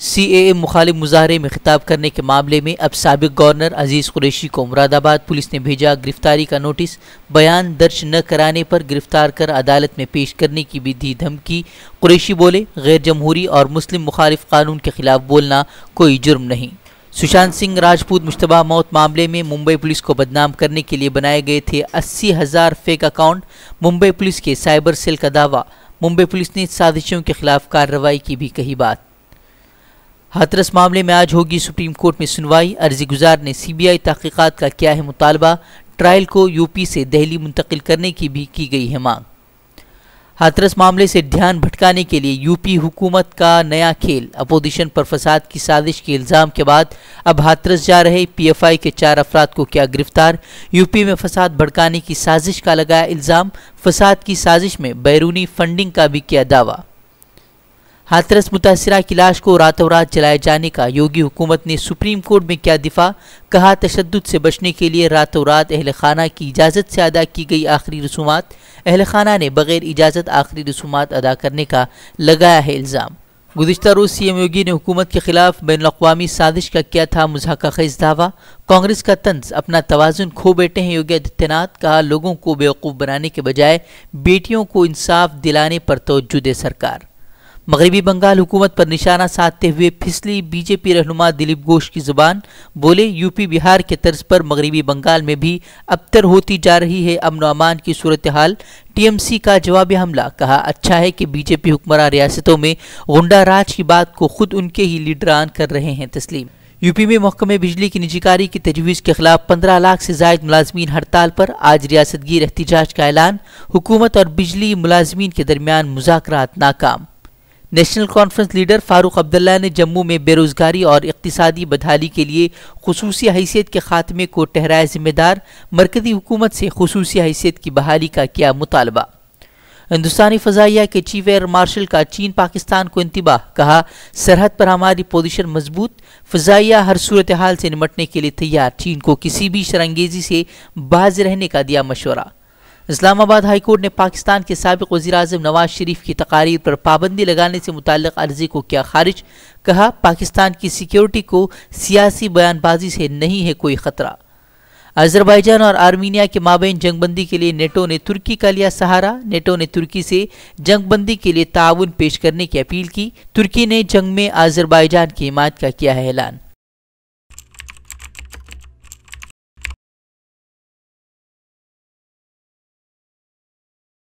सी ए मुखालिफ मुजाहरे में खिताब करने के मामले में अब सबक गवर्नर अजीज़ कुरैशी को मुरादाबाद पुलिस ने भेजा गिरफ्तारी का नोटिस बयान दर्ज न कराने पर गिरफ्तार कर अदालत में पेश करने की भी दी धमकी कुरैशी बोले गैर जमहूरी और मुस्लिम मुखालिफ कानून के खिलाफ बोलना कोई जुर्म नहीं सुशांत सिंह राजपूत मुशतबा मौत मामले में मुंबई पुलिस को बदनाम करने के लिए बनाए गए थे अस्सी हज़ार फेक अकाउंट मुंबई पुलिस के साइबर सेल का दावा मुंबई पुलिस ने साजिशों के खिलाफ कार्रवाई की भी कही बात हाथरस मामले में आज होगी सुप्रीम कोर्ट में सुनवाई अर्जी गुजार ने सीबीआई तहकीक़ात का किया है मुतालबा ट्रायल को यूपी से दिल्ली मुंतकिल करने की भी की गई है मांग हाथरस मामले से ध्यान भटकाने के लिए यूपी हुकूमत का नया खेल अपोजिशन पर फसाद की साजिश के इल्ज़ाम के बाद अब हाथरस जा रहे पीएफआई के चार अफराद को किया गिरफ्तार यूपी में फसाद भड़काने की साजिश का लगाया इल्ज़ाम फसाद की साजिश में बैरूनी फंडिंग का भी किया दावा हाथरस मुतासरा की लाश को रातों रात जलाए जाने का योगी हुकूमत ने सुप्रीम कोर्ट में क्या दिफा कहा तशद से बचने के लिए रातों रात अहल खाना की इजाज़त से अदा की गई आखिरी रसूमा अहल खाना ने बगैर इजाज़त आखिरी रसूमा अदा करने का लगाया है इल्ज़ाम गुजशत रोज़ सी एम योगी ने हुकूमत के खिलाफ बैन अवी साजिश का किया था मजाक खेज दावा कांग्रेस का तंज अपना तोज़ुन खो बैठे हैं योगी आदित्यनाथ कहा लोगों को बेवकूफ़ बनाने के बजाय बेटियों को इंसाफ दिलाने पर तोजुद सरकार मगरबी बंगाल हुकूमत पर निशाना साधते हुए फिसली बीजेपी रहनुमा दिलीप घोष की जुबान बोले यूपी बिहार के तर्ज पर मगरबी बंगाल में भी अबतर होती जा रही है अमन अमान की सूरत हाल टीएमसी का जवाब हमला कहा अच्छा है कि बीजेपी हुक्मरान रियासतों में गुंडा राज की बात को खुद उनके ही लीडरान कर रहे हैं तस्लीम यूपी में महकमे बिजली की निजीकारी की तजवीज़ के खिलाफ पंद्रह लाख से जायद मुलाजमी हड़ताल पर आज रियासतगीर एहतजाज का ऐलान हुकूमत और बिजली मुलाजमीन के दरमियान मुजाकर नाकाम national conference leader Farooq Abdullah ने जम्मू में बेरोज़गारी और इकतसादी बदहाली के लिए खसूस हैसियत के खात्मे को ठहराया जिम्मेदार मरकजी हुकूमत से खसूस हैसियत की बहाली का किया मुतालबा हिंदुस्तानी फ़जाइया के चीफ एयर मार्शल का चीन पाकिस्तान को इंतबाह कहा सरहद पर हमारी पोजिशन मजबूत फ़जाइया हर सूरत हाल से निमटने के लिए तैयार चीन को किसी भी शरंगेजी से बाज रहने का दिया मशवरा इस्लामाबाद हाई कोर्ट ने पाकिस्तान के सबक वजी अजम नवाज शरीफ की तकारीर पर पाबंदी लगाने से मुतल अर्जी को किया खारिज कहा पाकिस्तान की सिक्योरिटी को सियासी बयानबाजी से नहीं है कोई ख़तरा अजरबैजान और आर्मीनिया के माबेन जंगबंदी के लिए नेटो ने तुर्की का लिया सहारा नेटो ने तुर्की से जंगबंदी के लिए ताउन पेश करने की अपील की तुर्की ने जंग में अजरबैजान की हिमायत का किया है ऐलान